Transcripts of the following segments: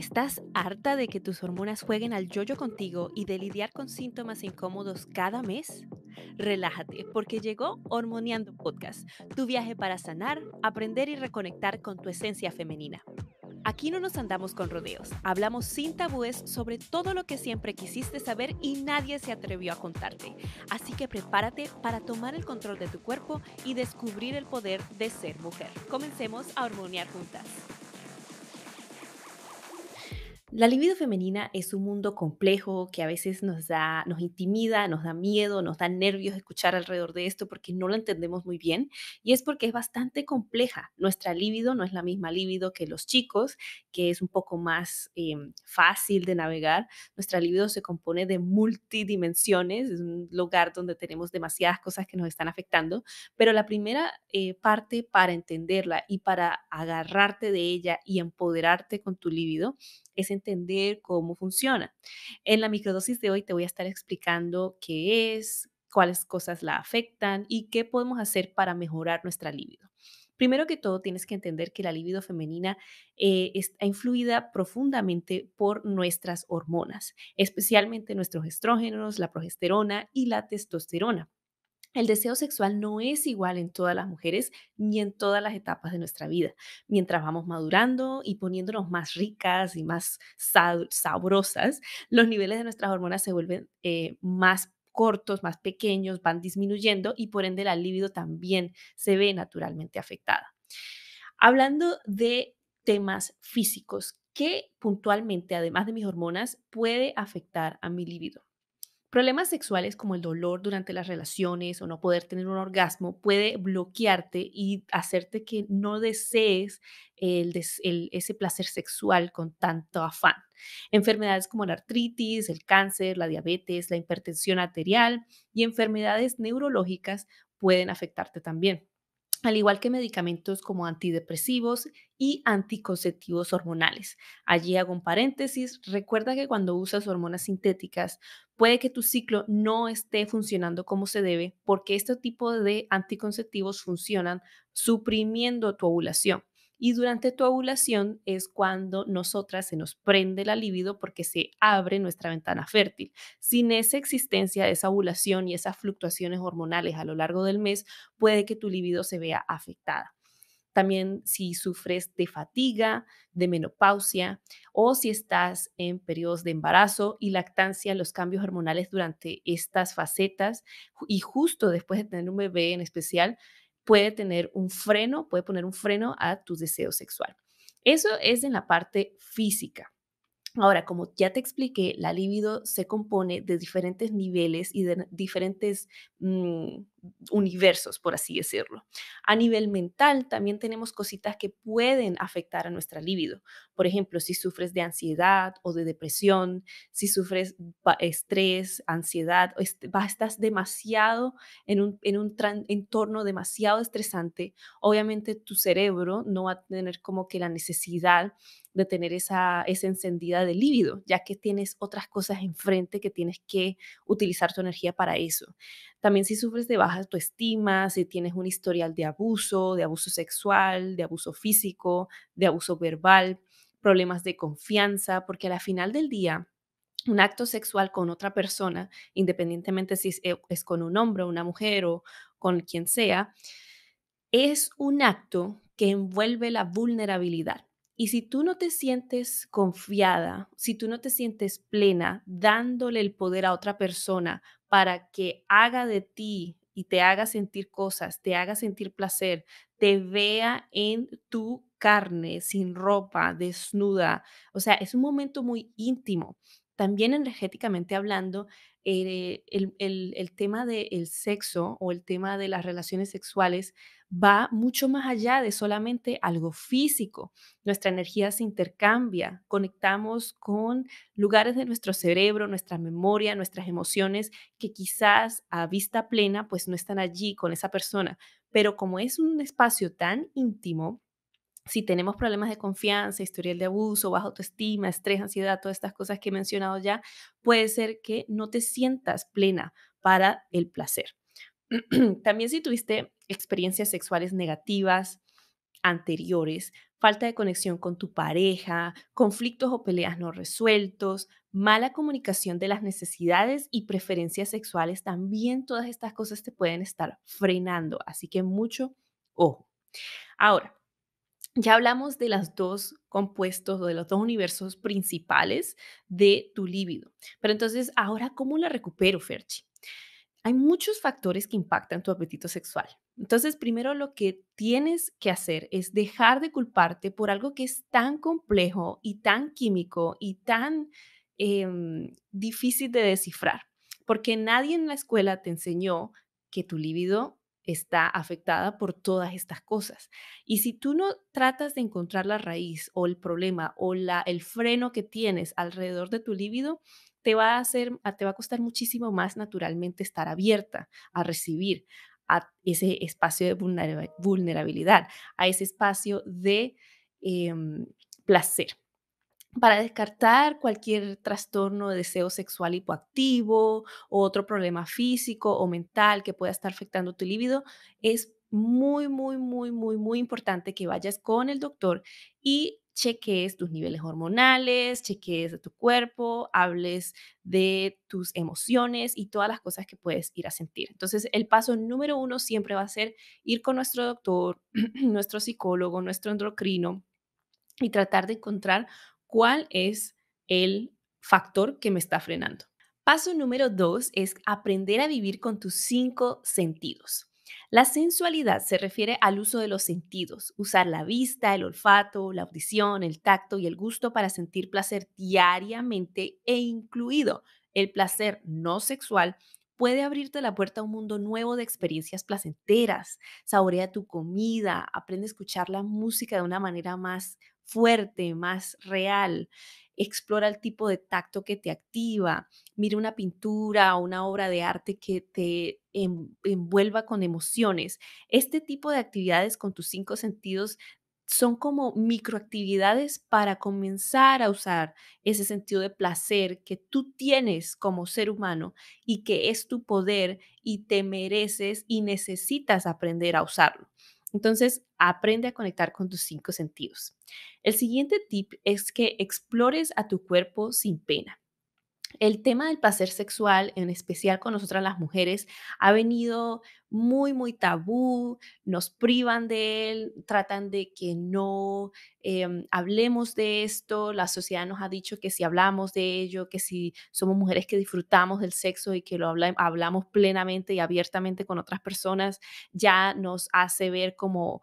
¿Estás harta de que tus hormonas jueguen al yoyo contigo y de lidiar con síntomas incómodos cada mes? Relájate, porque llegó Hormoneando Podcast, tu viaje para sanar, aprender y reconectar con tu esencia femenina. Aquí no nos andamos con rodeos, hablamos sin tabúes sobre todo lo que siempre quisiste saber y nadie se atrevió a contarte. Así que prepárate para tomar el control de tu cuerpo y descubrir el poder de ser mujer. Comencemos a hormonear juntas. La libido femenina es un mundo complejo que a veces nos da, nos intimida, nos da miedo, nos da nervios escuchar alrededor de esto porque no lo entendemos muy bien y es porque es bastante compleja. Nuestra libido no es la misma libido que los chicos, que es un poco más em, fácil de navegar. Nuestra libido se compone de multidimensiones, es un lugar donde tenemos demasiadas cosas que nos están afectando, pero la primera eh, parte para entenderla y para agarrarte de ella y empoderarte con tu libido es entender cómo funciona. En la microdosis de hoy te voy a estar explicando qué es, cuáles cosas la afectan y qué podemos hacer para mejorar nuestra libido. Primero que todo, tienes que entender que la libido femenina eh, está influida profundamente por nuestras hormonas, especialmente nuestros estrógenos, la progesterona y la testosterona. El deseo sexual no es igual en todas las mujeres ni en todas las etapas de nuestra vida. Mientras vamos madurando y poniéndonos más ricas y más sabrosas, los niveles de nuestras hormonas se vuelven eh, más cortos, más pequeños, van disminuyendo y por ende la libido también se ve naturalmente afectada. Hablando de temas físicos, ¿qué puntualmente, además de mis hormonas, puede afectar a mi libido? Problemas sexuales como el dolor durante las relaciones o no poder tener un orgasmo puede bloquearte y hacerte que no desees ese placer sexual con tanto afán. Enfermedades como la artritis, el cáncer, la diabetes, la hipertensión arterial y enfermedades neurológicas pueden afectarte también al igual que medicamentos como antidepresivos y anticonceptivos hormonales. Allí hago un paréntesis, recuerda que cuando usas hormonas sintéticas puede que tu ciclo no esté funcionando como se debe porque este tipo de anticonceptivos funcionan suprimiendo tu ovulación. Y durante tu ovulación es cuando nosotras se nos prende la libido porque se abre nuestra ventana fértil. Sin esa existencia de esa ovulación y esas fluctuaciones hormonales a lo largo del mes, puede que tu libido se vea afectada también si sufres de fatiga, de menopausia o si estás en periodos de embarazo y lactancia, los cambios hormonales durante estas facetas y justo después de tener un bebé en especial puede tener un freno, puede poner un freno a tu deseo sexual. Eso es en la parte física. Ahora, como ya te expliqué, la libido se compone de diferentes niveles y de diferentes Mm, universos, por así decirlo. A nivel mental, también tenemos cositas que pueden afectar a nuestra libido. Por ejemplo, si sufres de ansiedad o de depresión, si sufres estrés, ansiedad, o este, estás demasiado en un, entorno demasiado estresante, obviamente tu cerebro no va a tener como que la necesidad de tener esa, esa encendida de libido, ya que tienes otras cosas enfrente que tienes que utilizar tu energía para eso. También si sufres de baja autoestima, si tienes un historial de abuso, de abuso sexual, de abuso físico, de abuso verbal, problemas de confianza, porque a la final del día un acto sexual con otra persona, independientemente si es, eh, con un hombre, o una mujer o con quien sea, es un acto que envuelve la vulnerabilidad. Y si tú no te sientes confiada, si tú no te sientes plena dándole el poder a otra persona para que haga de ti y te haga sentir cosas, te haga sentir placer, te vea en tu carne, sin ropa, desnuda. O sea, es un momento muy íntimo. También energéticamente hablando, eh, el, tema del sexo o el tema de las relaciones sexuales va mucho más allá de solamente algo físico. Nuestra energía se intercambia, conectamos con lugares de nuestro cerebro, nuestra memoria, nuestras emociones que quizás a vista plena pues no están allí con esa persona, pero como es un espacio tan íntimo, si tenemos problemas de confianza, historial de abuso, baja autoestima, estrés, ansiedad, todas estas cosas que he mencionado ya, puede ser que no te sientas plena para el placer. También si tuviste experiencias sexuales negativas anteriores, falta de conexión con tu pareja, conflictos o peleas no resueltos, mala comunicación de las necesidades y preferencias sexuales, también todas estas cosas te pueden estar frenando. Así que mucho ojo. Ahora, ya hablamos de los dos compuestos o de los dos universos principales de tu líbido. Pero entonces, ahora, ¿cómo la recupero, Ferchi? Hay muchos factores que impactan tu apetito sexual. Entonces, primero lo que tienes que hacer es dejar de culparte por algo que es tan complejo y tan químico y tan em, difícil de descifrar, porque nadie en la escuela te enseñó que tu líbido está afectada por todas estas cosas. Y si tú no tratas de encontrar la raíz o el problema o la, el freno que tienes alrededor de tu líbido, te va a hacer, te va a costar muchísimo más naturalmente estar abierta a recibir a ese espacio de vulnerabilidad, a ese espacio de em, placer para descartar cualquier trastorno de deseo sexual hipoactivo o otro problema físico o mental que pueda estar afectando tu libido, es muy, muy, muy, muy, muy importante que vayas con el doctor y cheques tus niveles hormonales, cheques de tu cuerpo, hables de tus emociones y todas las cosas que puedes ir a sentir. Entonces, el paso número uno siempre va a ser ir con nuestro doctor, nuestro psicólogo, nuestro endocrino y tratar de encontrar cuál es el factor que me está frenando. Paso número dos es aprender a vivir con tus cinco sentidos. La sensualidad se refiere al uso de los sentidos, usar la vista, el olfato, la audición, el tacto y el gusto para sentir placer diariamente e incluido el placer no sexual puede abrirte la puerta a un mundo nuevo de experiencias placenteras. Saborea tu comida, aprende a escuchar la música de una manera más fuerte, más real. Explora el tipo de tacto que te activa. Mira una pintura o una obra de arte que te envuelva con emociones. Este tipo de actividades con tus cinco sentidos son como microactividades para comenzar a usar ese sentido de placer que tú tienes como ser humano y que es tu poder y te mereces y necesitas aprender a usarlo. Entonces, aprende a conectar con tus cinco sentidos. El siguiente tip es que explores a tu cuerpo sin pena. El tema del placer sexual, en especial con nosotras las mujeres, ha venido muy, muy tabú, nos privan de él, tratan de que no em, hablemos de esto, la sociedad nos ha dicho que si hablamos de ello, que si somos mujeres que disfrutamos del sexo y que lo hablamos plenamente y abiertamente con otras personas, ya nos hace ver como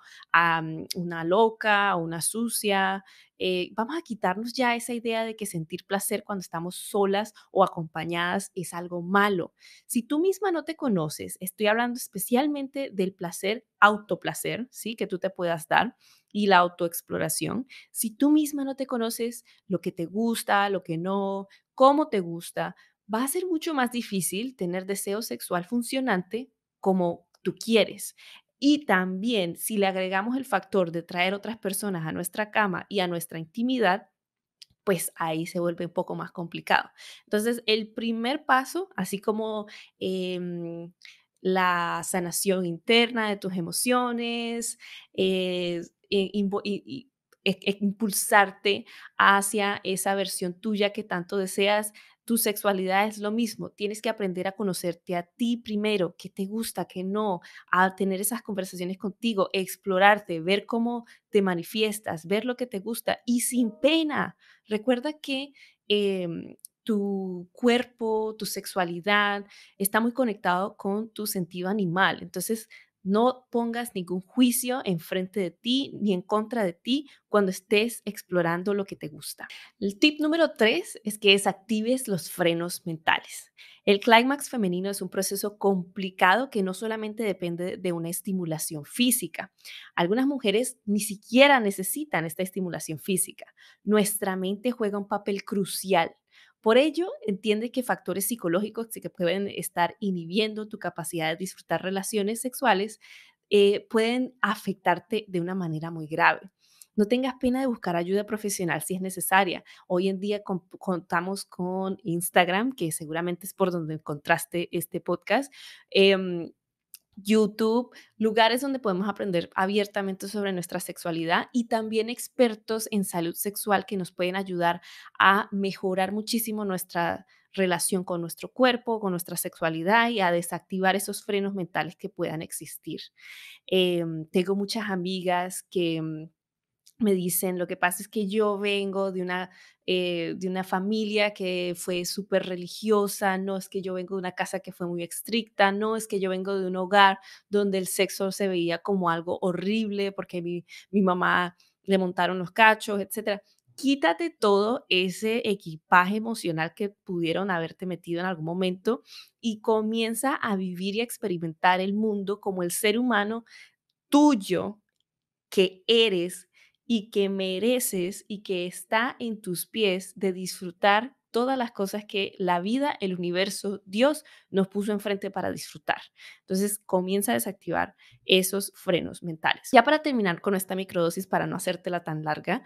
una loca o una sucia. Eh, vamos a quitarnos ya esa idea de que sentir placer cuando estamos solas o acompañadas es algo malo. Si tú misma no te conoces, estoy hablando específicamente especialmente del placer, autoplacer, ¿sí? Que tú te puedas dar y la autoexploración. Si tú misma no te conoces lo que te gusta, lo que no, cómo te gusta, va a ser mucho más difícil tener deseo sexual funcionante como tú quieres. Y también si le agregamos el factor de traer otras personas a nuestra cama y a nuestra intimidad, pues ahí se vuelve un poco más complicado. Entonces, el primer paso, así como em, la sanación interna de tus emociones, eh, eh, e-, e-, impulsarte hacia esa versión tuya que tanto deseas. Tu sexualidad es lo mismo, tienes que aprender a conocerte a ti primero, qué te gusta, qué no, a tener esas conversaciones contigo, explorarte, ver cómo te manifiestas, ver lo que te gusta y sin pena. Recuerda que em, tu cuerpo, tu sexualidad, está muy conectado con tu sentido animal. Entonces, no pongas ningún juicio enfrente de ti ni en contra de ti cuando estés explorando lo que te gusta. El tip número tres es que desactives los frenos mentales. El clímax femenino es un proceso complicado que no solamente depende de una estimulación física. Algunas mujeres ni siquiera necesitan esta estimulación física. Nuestra mente juega un papel crucial por ello, entiende que factores psicológicos que pueden estar inhibiendo tu capacidad de disfrutar relaciones sexuales eh, pueden afectarte de una manera muy grave. No tengas pena de buscar ayuda profesional si es necesaria. Hoy en día contamos con Instagram, que seguramente es por donde encontraste este podcast. Em, YouTube, lugares donde podemos aprender abiertamente sobre nuestra sexualidad y también expertos en salud sexual que nos pueden ayudar a mejorar muchísimo nuestra relación con nuestro cuerpo, con nuestra sexualidad y a desactivar esos frenos mentales que puedan existir. Em, tengo muchas amigas que mm, me dicen, lo que pasa es que yo vengo de una, eh, de una familia que fue súper religiosa, no es que yo vengo de una casa que fue muy estricta, no es que yo vengo de un hogar donde el sexo se veía como algo horrible porque mi, mi mamá le montaron los cachos, etcétera. Quítate todo ese equipaje emocional que pudieron haberte metido en algún momento y comienza a vivir y a experimentar el mundo como el ser humano tuyo que eres y que mereces y que está en tus pies de disfrutar todas las cosas que la vida, el universo, Dios nos puso enfrente para disfrutar. Entonces comienza a desactivar esos frenos mentales. Ya para terminar con esta microdosis, para no hacértela tan larga,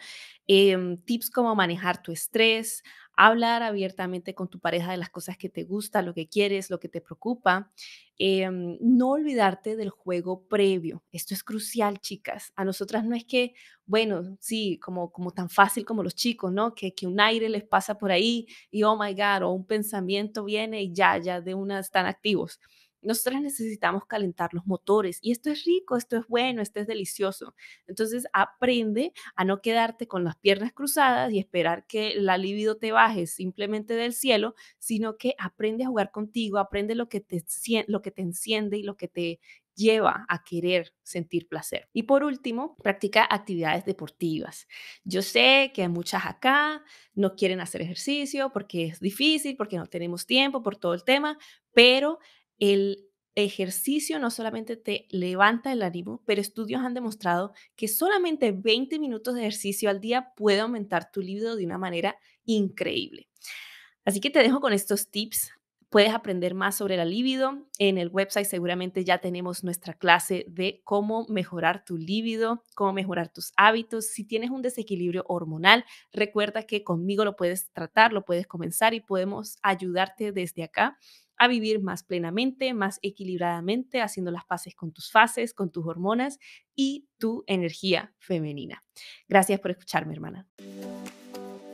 em, tips como manejar tu estrés, hablar abiertamente con tu pareja de las cosas que te gusta, lo que quieres, lo que te preocupa. Em, no olvidarte del juego previo. Esto es crucial, chicas. A nosotras no es que, bueno, sí, como, como tan fácil como los chicos, ¿no? Que, que un aire les pasa por ahí y, oh my God, o un pensamiento viene y ya, ya de una están activos. Nosotras necesitamos calentar los motores y esto es rico, esto es bueno, esto es delicioso. Entonces aprende a no quedarte con las piernas cruzadas y esperar que la libido te baje simplemente del cielo, sino que aprende a jugar contigo, aprende lo que te, lo que te enciende y lo que te lleva a querer sentir placer. Y por último, practica actividades deportivas. Yo sé que hay muchas acá, no quieren hacer ejercicio porque es difícil, porque no tenemos tiempo, por todo el tema, pero el ejercicio no solamente te levanta el ánimo, pero estudios han demostrado que solamente 20 minutos de ejercicio al día puede aumentar tu libido de una manera increíble. Así que te dejo con estos tips. Puedes aprender más sobre la libido. En el website seguramente ya tenemos nuestra clase de cómo mejorar tu libido, cómo mejorar tus hábitos. Si tienes un desequilibrio hormonal, recuerda que conmigo lo puedes tratar, lo puedes comenzar y podemos ayudarte desde acá a vivir más plenamente, más equilibradamente, haciendo las paces con tus fases, con tus hormonas y tu energía femenina. Gracias por escucharme, hermana.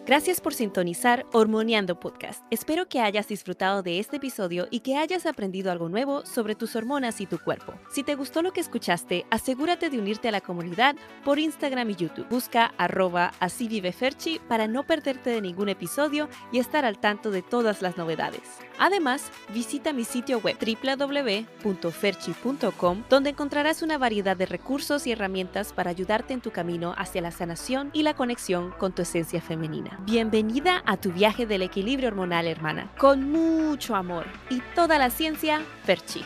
Gracias por sintonizar Hormoneando Podcast. Espero que hayas disfrutado de este episodio y que hayas aprendido algo nuevo sobre tus hormonas y tu cuerpo. Si te gustó lo que escuchaste, asegúrate de unirte a la comunidad por Instagram y YouTube. Busca arroba así vive Ferchi para no perderte de ningún episodio y estar al tanto de todas las novedades. Además, visita mi sitio web www.ferchi.com donde encontrarás una variedad de recursos y herramientas para ayudarte en tu camino hacia la sanación y la conexión con tu esencia femenina. Bienvenida a tu viaje del equilibrio hormonal, hermana, con mucho amor y toda la ciencia Ferchi.